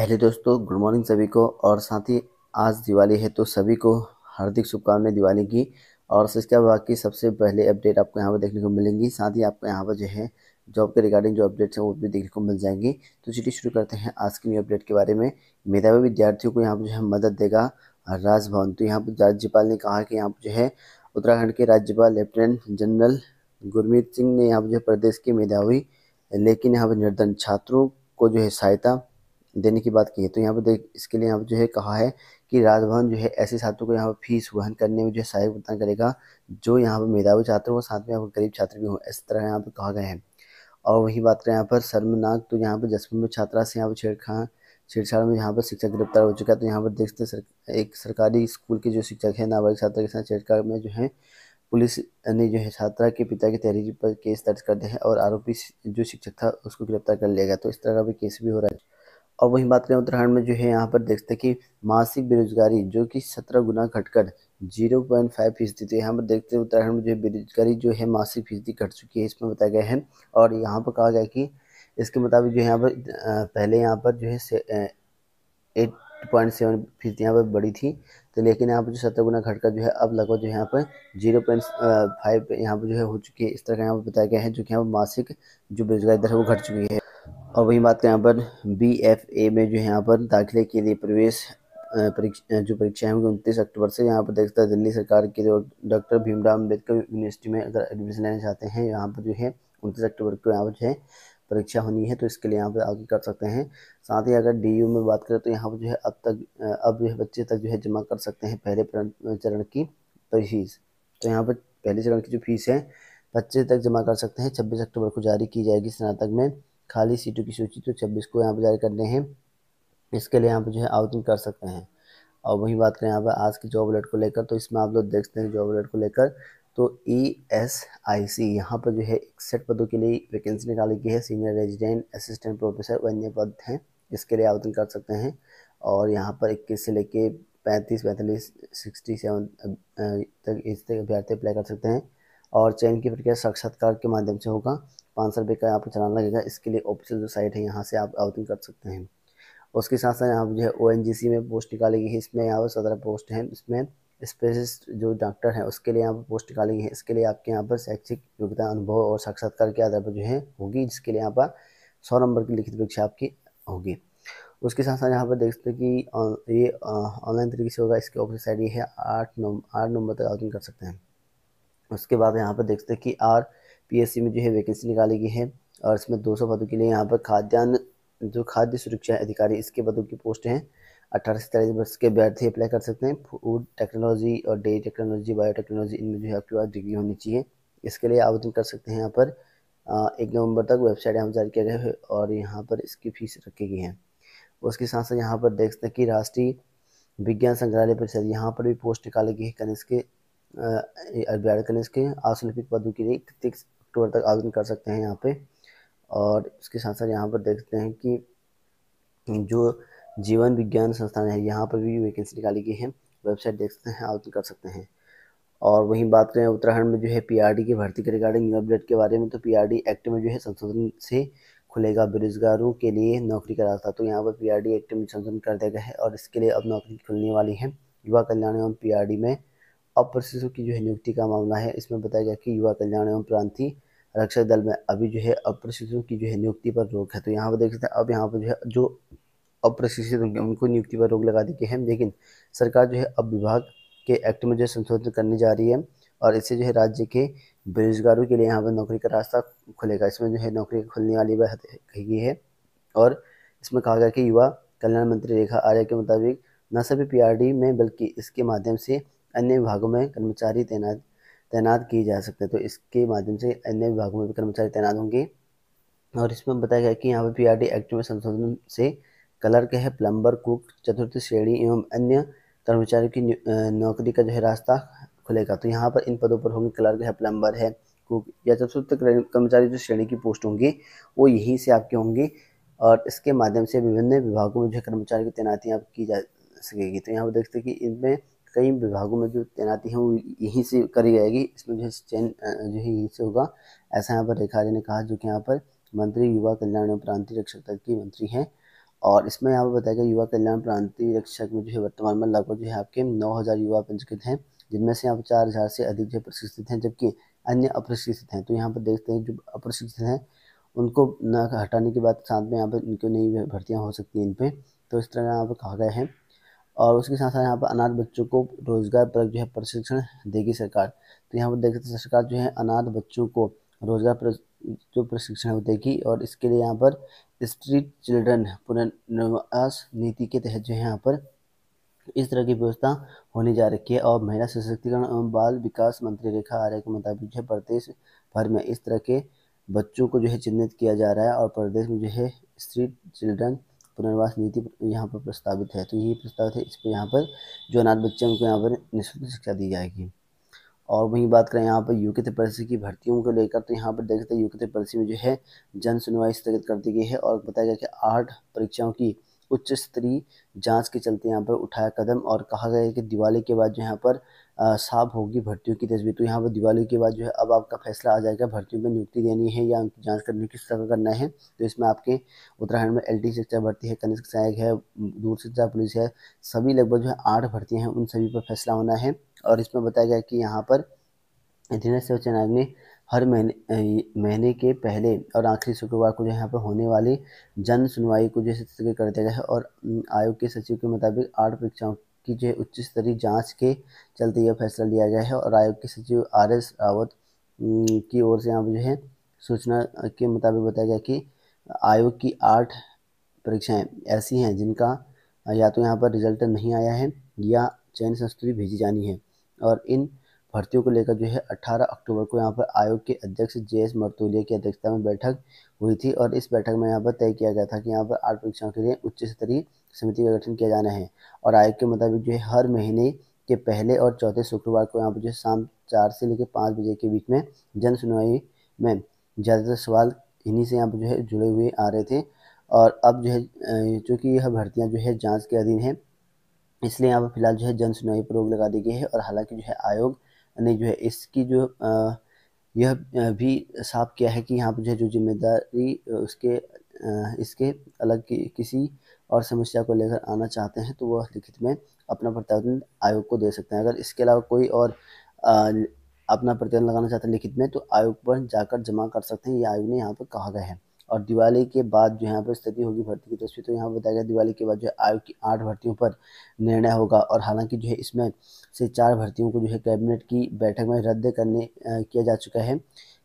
पहले दोस्तों good morning सभी को और साथ ही आज दिवाली है तो सभी को हार्दिक शुभकामनाएं दिवाली की और इसके बाद की सबसे पहले अपडेट आपको यहाँ पर देखने को मिलेंगी साथ ही आपको यहाँ पर जो है जॉब के रिगार्डिंग जो अपडेट्स हैं वो भी देखने को मिल जाएंगी तो चलिए शुरू करते हैं आज की न्यू अपडेट के बारे में मेधावी विद्यार्थियों को यहाँ पर जो है मदद देगा राजभवन तो यहाँ पर राज्यपाल ने कहा कि यहाँ पर जो है उत्तराखंड के राज्यपाल लेफ्टिनेंट जनरल गुरमीत सिंह ने यहाँ पर जो है प्रदेश के मेधावी लेकिन यहाँ पर निर्धन छात्रों को जो है सहायता देने की बात की है तो यहाँ पर देख इसके लिए यहाँ पर जो है कहा है कि राजभवन जो है ऐसे छात्रों को यहाँ पर फीस वहन करने में जो है सहायक प्रदान करेगा जो यहाँ पर मेधावी छात्र हो साथ में यहाँ पर गरीब छात्र भी हों इस तरह यहाँ पर कहा गया है और वही बात करें यहाँ पर शर्मनाक तो यहाँ पर जसपुर में छात्रा से यहाँ पर छेड़खान छेड़छाड़ में यहाँ पर शिक्षक गिरफ्तार हो चुका है तो यहाँ पर देखते सर, एक सरकारी स्कूल के जो शिक्षक है नाबालिग छात्रा के साथ छेड़छाड़ में जो है पुलिस ने जो है छात्रा के पिता की तहरीर पर केस दर्ज कर दिया है और आरोपी जो शिक्षक था उसको गिरफ्तार कर लिया गया तो इस तरह का भी केस भी हो रहा है और वहीं बात करें उत्तराखंड में जो है यहाँ पर देखते हैं कि मासिक बेरोजगारी जो कि सत्रह गुना घटकर जीरो पॉइंट फाइव फीसदी तो यहाँ पर देखते हैं उत्तराखंड में जो है बेरोजगारी जो है मासिक फीसदी घट चुकी है इसमें बताया गया है और यहाँ पर कहा गया कि इसके मुताबिक जो है यहाँ पर पहले यहाँ पर जो है एट पॉइंट सेवन फीसदी यहाँ पर बड़ी थी तो लेकिन यहाँ पर जो सत्रह गुना घटकर जो है अब लगभग जो है यहाँ पर जीरो पॉइंट फाइव यहाँ पर जो है हो चुकी है इस तरह का यहाँ पर बताया गया है जो कि यहाँ पर मासिक जो बेरोजगारी दर है वो घट चुकी है और वही बात करें यहाँ पर बी एफ ए में जो यहाँ पर दाखिले के लिए प्रवेश परीक्षा जो परीक्षाएं होंगी उनतीस अक्टूबर से यहाँ पर देखता है दिल्ली सरकार के जो डॉक्टर भीमराव अम्बेडकर यूनिवर्सिटी में अगर एडमिशन लेना चाहते हैं यहाँ पर जो है उनतीस अक्टूबर को यहाँ पर जो है परीक्षा होनी है तो इसके लिए यहाँ पर आगे कर सकते हैं साथ ही अगर डी में बात करें तो यहाँ पर जो है अब तक अब जो है बच्चे तक जो है जमा कर सकते हैं पहले चरण की फीस तो यहाँ पर पहले चरण की जो फीस है बच्चे तक जमा कर सकते हैं छब्बीस अक्टूबर को जारी की जाएगी स्नातक में खाली सीटों की सूची तो छब्बीस को यहाँ पर जारी करने हैं इसके लिए यहाँ पर जो है आवेदन कर सकते हैं और वही बात करें यहाँ पर आज की जॉब अलर्ट को लेकर तो इसमें आप लोग देख सकते हैं जॉब अलर्ट को लेकर तो ई एस आई सी यहाँ पर जो है इकसठ पदों के लिए वैकेंसी निकाली गई है सीनियर रेजिडेंट असिस्टेंट प्रोफेसर व अन्य पद हैं इसके लिए आवेदन कर सकते हैं और यहाँ पर इक्कीस से लेके पैंतीस पैंतालीस सिक्सटी सेवन तक इस तक अभ्यर्थी अप्लाई कर सकते हैं और चयन की प्रक्रिया साक्षात्कार के माध्यम से होगा पाँच सौ रुपये का यहाँ पर चलान लगेगा इसके लिए ऑफिशियल जो साइट है यहाँ से आप आवेदन कर सकते हैं उसके साथ साथ यहाँ जो है ओ में पोस्ट निकाली गई है इसमें यहाँ पर सदर पोस्ट हैं इसमें स्पेशलिस्ट जो डॉक्टर हैं उसके लिए यहाँ पर पोस्ट निकाली गई है इसके लिए आपके यहाँ पर शैक्षिक योग्यता अनुभव और साक्षात्कार के आधार पर जो है होगी जिसके लिए यहाँ पर सौ नंबर की लिखित परीक्षा आपकी होगी उसके साथ साथ यहाँ पर देख सकते हैं कि ये ऑनलाइन तरीके से होगा इसके ऑफिस आई डी है आठ नंबर आठ नंबर तक आवेदन कर सकते हैं उसके बाद यहाँ पर देख सकते हैं कि आर पीएससी में जो है वैकेंसी निकाली गई है और इसमें 200 पदों के लिए यहाँ पर खाद्यान्न जो खाद्य सुरक्षा अधिकारी इसके पदों की पोस्ट हैं अट्ठारह से चालीस वर्ष के अभ्यर्थी अप्लाई कर सकते हैं फूड टेक्नोलॉजी और डेयरी टेक्नोलॉजी बायो टेक्नोलॉजी इनमें जो है आपके पास डिग्री होनी चाहिए इसके लिए आवेदन कर सकते हैं यहाँ पर एक नवंबर तक वेबसाइट यहाँ जारी किया गया है और यहाँ पर इसकी फीस रखी गई है उसके साथ साथ यहाँ पर देख सकते हैं कि राष्ट्रीय विज्ञान संग्रहालय परिषद यहाँ पर भी पोस्ट निकाली गई है कनिष्क अभ्यार कनिष्क आसनिक पदों के लिए अक्टूबर तक आवेदन कर सकते हैं यहाँ पे और इसके साथ साथ यहाँ पर देखते हैं कि जो जीवन विज्ञान संस्थान है यहाँ पर भी वैकेंसी निकाली गई है वेबसाइट देख सकते हैं आवेदन कर सकते हैं और वहीं बात करें उत्तराखंड में जो है पीआरडी की भर्ती के रिगार्डिंग न्यू अपडेट के बारे में तो पीआरडी एक्ट में जो है संशोधन से खुलेगा बेरोजगारों के लिए नौकरी का रास्ता तो यहाँ पर पीआरडी एक्ट में संशोधन कर दिया गया है और इसके लिए अब नौकरी खुलने वाली है युवा कल्याण एवं पीआरडी में अपर शिशु की जो है नियुक्ति का मामला है इसमें बताया गया कि युवा कल्याण एवं प्रांतीय रक्षा दल में अभी जो है अप्रशिक्षितों की जो है नियुक्ति पर रोक है तो यहाँ पर देख सकते हैं अब यहाँ पर जो है जो अप्रशिक्षित होंगे उनको नियुक्ति पर रोक लगा दी गई है लेकिन सरकार जो है अब विभाग के एक्ट में जो है संशोधन करने जा रही है और इससे जो है राज्य के बेरोजगारों के लिए यहाँ पर नौकरी का रास्ता खुलेगा इसमें जो है नौकरी खुलने वाली बात कही गई है और इसमें कहा गया कि युवा कल्याण मंत्री रेखा आर्य के मुताबिक न सिर्फ पीआरडी में बल्कि इसके माध्यम से अन्य विभागों में कर्मचारी तैनात तैनात किए जा सकते हैं तो इसके माध्यम से अन्य विभागों में भी कर्मचारी तैनात होंगे और इसमें बताया गया कि यहाँ पर पी एक्ट में संशोधन से क्लर्क है प्लम्बर कुक चतुर्थ श्रेणी एवं अन्य कर्मचारियों की नौकरी का जो है रास्ता खुलेगा तो यहाँ पर इन पदों पर होंगे क्लर्क है प्लम्बर है कुक या चतुर्थ कर्मचारी जो श्रेणी की पोस्ट होंगी वो यहीं से आपके होंगे और इसके माध्यम से विभिन्न विभागों में जो कर्मचारी की तैनाती आप की जा सकेगी तो यहाँ पर देखते हैं कि इनमें कई विभागों में जो तैनाती है वो यहीं से करी जाएगी इसमें जो है चयन जो है यहीं से होगा ऐसा यहाँ पर रेखा ने कहा जो कि यहाँ पर मंत्री युवा कल्याण एवं प्रांतीय रक्षक तक की मंत्री हैं और इसमें यहाँ पर बताया गया युवा कल्याण प्रांतीय रक्षक में जो है वर्तमान में लगभग जो है आपके नौ हज़ार युवा पंजीकृत हैं जिनमें से यहाँ पर चार हज़ार से अधिक जो है प्रशिक्षित हैं जबकि अन्य अप्रशिक्षित हैं तो यहाँ पर देखते हैं जो अप्रशिक्षित हैं उनको न हटाने के बाद साथ में यहाँ पर इनको नई भर्तियाँ हो सकती हैं इन पर तो इस तरह यहाँ पर कहा गया है और उसके साथ साथ यहाँ पर अनाथ बच्चों को रोजगार पर जो है प्रशिक्षण देगी सरकार तो यहाँ पर देख सकते सरकार जो है अनाथ बच्चों को रोजगार पर जो प्रशिक्षण देगी और इसके लिए यहाँ पर स्ट्रीट चिल्ड्रन पुनर्निवास नीति के तहत जो है यहाँ पर इस तरह की व्यवस्था होने जा रही है और महिला सशक्तिकरण एवं बाल विकास मंत्री रेखा आर्य के मुताबिक जो है प्रदेश भर में इस तरह के बच्चों को जो है चिन्हित किया जा रहा है और प्रदेश में जो है स्ट्रीट चिल्ड्रन पुनर्वास नीति यहाँ पर प्रस्तावित है तो यही प्रस्तावित है इस पर यहाँ पर जो अनाथ बच्चे उनको यहाँ पर निःशुल्क शिक्षा दी जाएगी और वहीं बात करें यहाँ पर यूके त्रिपरसी की भर्तियों को लेकर तो यहाँ पर देख सकते हैं यूके त्रिपरसी में जो है जन सुनवाई स्थगित कर दी गई है और बताया गया कि आठ परीक्षाओं की उच्च स्तरीय जांच के चलते यहाँ पर उठाया कदम और कहा गया है कि दिवाली के बाद जो यहाँ पर साफ होगी भर्तियों की तस्वीर तो यहाँ पर दिवाली के बाद जो है अब आपका फैसला आ जाएगा भर्तियों में नियुक्ति देनी है या उनकी जाँच करने किस तरह करना है तो इसमें आपके उत्तराखंड में एल शिक्षा भर्ती है कनिष्क सहायक है दूर शिक्षा पुलिस है सभी लगभग जो है आठ भर्तियाँ हैं उन सभी पर फैसला होना है और इसमें बताया गया कि यहाँ पर दिनेश सेवचनाग ने हर महीने महीने के पहले और आखिरी शुक्रवार को जो यहाँ पर होने वाली जन सुनवाई को जो है कर दिया गया है और आयोग के सचिव के मुताबिक आठ परीक्षाओं की जो है उच्च स्तरीय जाँच के चलते यह फैसला लिया गया है और आयोग के सचिव आर एस रावत की ओर से यहाँ पर जो है सूचना के मुताबिक बताया गया कि आयोग की आठ परीक्षाएं ऐसी हैं जिनका या तो यहाँ पर रिजल्ट नहीं आया है या चयन संस्तुति भेजी जानी है और इन भर्तियों को लेकर जो है 18 अक्टूबर को यहाँ पर आयोग के अध्यक्ष जे एस मर्तूलिया की अध्यक्षता में बैठक हुई थी और इस बैठक में यहाँ पर तय किया गया था कि यहाँ पर आठ परीक्षाओं के लिए उच्च स्तरीय समिति का गठन किया जाना है और आयोग के मुताबिक जो है हर महीने के पहले और चौथे शुक्रवार को यहाँ पर जो है शाम चार से लेकर पाँच बजे के बीच में जन सुनवाई में ज़्यादातर सवाल इन्हीं से यहाँ पर जो है जुड़े हुए आ रहे थे और अब जो है चूँकि यह भर्तियाँ जो है जाँच के अधीन है इसलिए यहाँ पर फिलहाल जो है जन सुनवाई पर रोक लगा दी गई है और हालांकि जो है आयोग ने जो है इसकी जो यह भी साफ किया है कि यहाँ पर जो है जो जिम्मेदारी उसके इसके अलग कि, किसी और समस्या को लेकर आना चाहते हैं तो वह लिखित में अपना प्रतिवेदन आयोग को दे सकते हैं अगर इसके अलावा कोई और अपना प्रतिवेदन लगाना चाहते हैं लिखित में तो आयोग पर जाकर जमा कर सकते हैं ये आयोग ने यहाँ पर कहा गया है और दिवाली के बाद जो यहाँ पर स्थिति होगी भर्ती की तस्वीर तो, तो यहाँ पर बताया गया दिवाली के बाद जो है आयोग की आठ भर्तियों पर निर्णय होगा और हालांकि जो है इसमें से चार भर्तियों को जो है कैबिनेट की बैठक में रद्द करने किया जा चुका है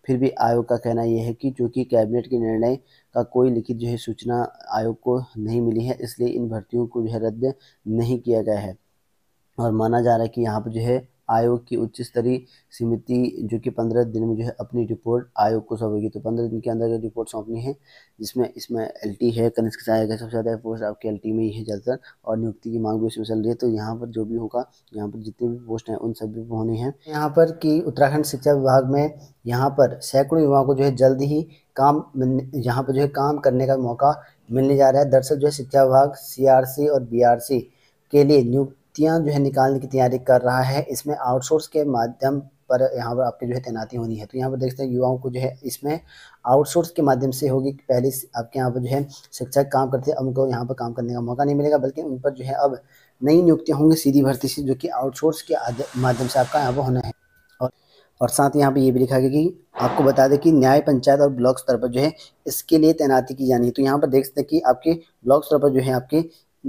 फिर भी आयोग का कहना यह है कि चूँकि कैबिनेट के निर्णय का कोई लिखित जो है सूचना आयोग को नहीं मिली है इसलिए इन भर्तियों को जो है रद्द नहीं किया गया है और माना जा रहा है कि यहाँ पर जो है आयोग की उच्च स्तरीय समिति जो कि पंद्रह दिन में जो है अपनी रिपोर्ट आयोग को सौंपेगी तो पंद्रह दिन के अंदर रिपोर्ट सौंपनी है जिसमें इसमें एल टी है कनिष्क आएगा सबसे ज़्यादा पोस्ट आपके एल टी में ही है ज़्यादातर और नियुक्ति की मांग भी उसमें चल रही है तो यहाँ पर जो भी होगा यहाँ पर जितने भी पोस्ट हैं उन सभी होनी है यहाँ पर कि उत्तराखंड शिक्षा विभाग में यहाँ पर सैकड़ों युवाओं को जो है जल्द ही काम यहाँ पर जो है काम करने का मौका मिलने जा रहा है दरअसल जो है शिक्षा विभाग सी और सी के लिए नियुक्त भर्तियां जो है निकालने की तैयारी कर रहा है इसमें आउटसोर्स के माध्यम पर यहाँ पर आपकी जो है तैनाती होनी है तो यहाँ पर देखते हैं युवाओं को जो है इसमें आउटसोर्स के माध्यम से होगी कि पहले आपके यहाँ पर जो है शिक्षक काम करते हैं उनको यहाँ पर काम करने का मौका नहीं मिलेगा बल्कि उन पर जो है अब नई नियुक्तियाँ होंगी सीधी भर्ती से जो कि आउटसोर्स के माध्यम से आपका यहाँ पर होना है और और साथ यहाँ पे ये भी लिखा गया कि आपको बता दें कि न्याय पंचायत और ब्लॉक स्तर पर जो है इसके लिए तैनाती की जानी है तो यहाँ पर देख सकते हैं कि आपके ब्लॉक स्तर पर जो है आपकी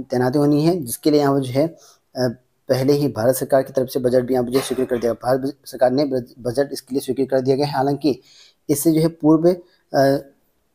तैनाती होनी है जिसके लिए यहाँ पर जो है पहले ही भारत सरकार की तरफ से बजट भी यहाँ पर स्वीकृत कर दिया भारत सरकार ने बजट इसके लिए स्वीकृत कर दिया गया है हालांकि इससे जो है पूर्व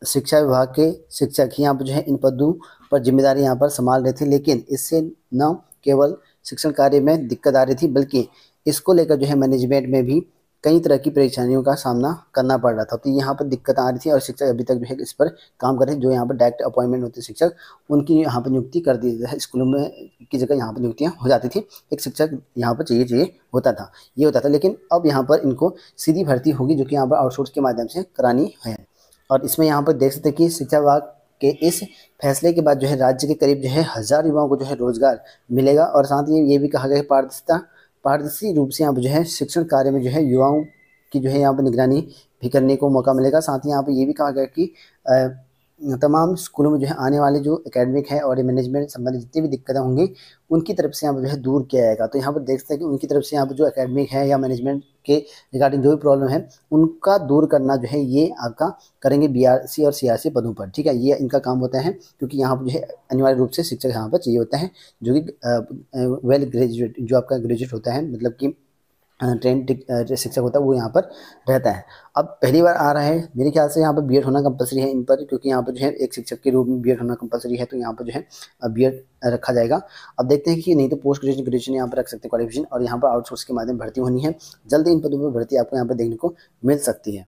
शिक्षा विभाग के शिक्षक ही यहाँ पर जो है इन पदों पर जिम्मेदारी यहाँ पर संभाल रहे थे लेकिन इससे न केवल शिक्षण कार्य में दिक्कत आ रही थी बल्कि इसको लेकर जो है मैनेजमेंट में भी कई तरह की परेशानियों का सामना करना पड़ रहा था तो यहाँ पर दिक्कत आ रही थी और शिक्षक अभी तक भी है इस पर काम कर रहे जो यहाँ पर डायरेक्ट अपॉइंटमेंट होते शिक्षक उनकी यहाँ पर नियुक्ति कर दी जाती है स्कूलों में की जगह यहाँ पर नियुक्तियाँ हो जाती थी एक शिक्षक यहाँ पर चाहिए चाहिए होता था ये होता था लेकिन अब यहाँ पर इनको सीधी भर्ती होगी जो कि यहाँ पर आउटसोर्स के माध्यम से करानी है और इसमें यहाँ पर देख सकते कि शिक्षा विभाग के इस फैसले के बाद जो है राज्य के करीब जो है हज़ार युवाओं को जो है रोजगार मिलेगा और साथ ही ये भी कहा गया है पारदर्शिता पारदर्शी रूप से यहाँ पर जो है शिक्षण कार्य में जो है युवाओं की जो है यहाँ पर निगरानी भी करने को मौका मिलेगा साथ ही यहाँ पर ये भी कहा गया कि तमाम स्कूलों में जो है आने वाले जो एकेडमिक है और मैनेजमेंट संबंधित जितनी भी दिक्कतें होंगी उनकी तरफ से यहाँ पर जो है दूर किया जाएगा तो यहाँ पर देख सकते हैं कि उनकी तरफ से यहाँ पर जो एकेडमिक है या मैनेजमेंट के रिगार्डिंग जो भी प्रॉब्लम है उनका दूर करना जो है ये आपका करेंगे बी और सी पदों पर ठीक है ये इनका काम होता है क्योंकि यहाँ पर जो है अनिवार्य रूप से शिक्षक यहाँ पर चाहिए होता है जो कि वेल ग्रेजुएट जो आपका ग्रेजुएट होता है मतलब कि ट्रेन शिक्षक होता है वो यहाँ पर रहता है अब पहली बार आ रहा है मेरे ख्याल से यहाँ पर बी होना कंपलसरी है इन पर क्योंकि यहाँ पर जो है एक शिक्षक के रूप में बी होना कंपलसरी है तो यहाँ पर जो है बी रखा जाएगा अब देखते हैं कि नहीं तो पोस्ट ग्रेजुएशन ग्रेजुएशन यहाँ पर रख सकते हैं क्वालिफिकेशन और यहाँ पर आउटसोर्स के माध्यम भर्ती होनी है जल्दी इन पदों पर भर्ती आपको यहाँ पर देखने को मिल सकती है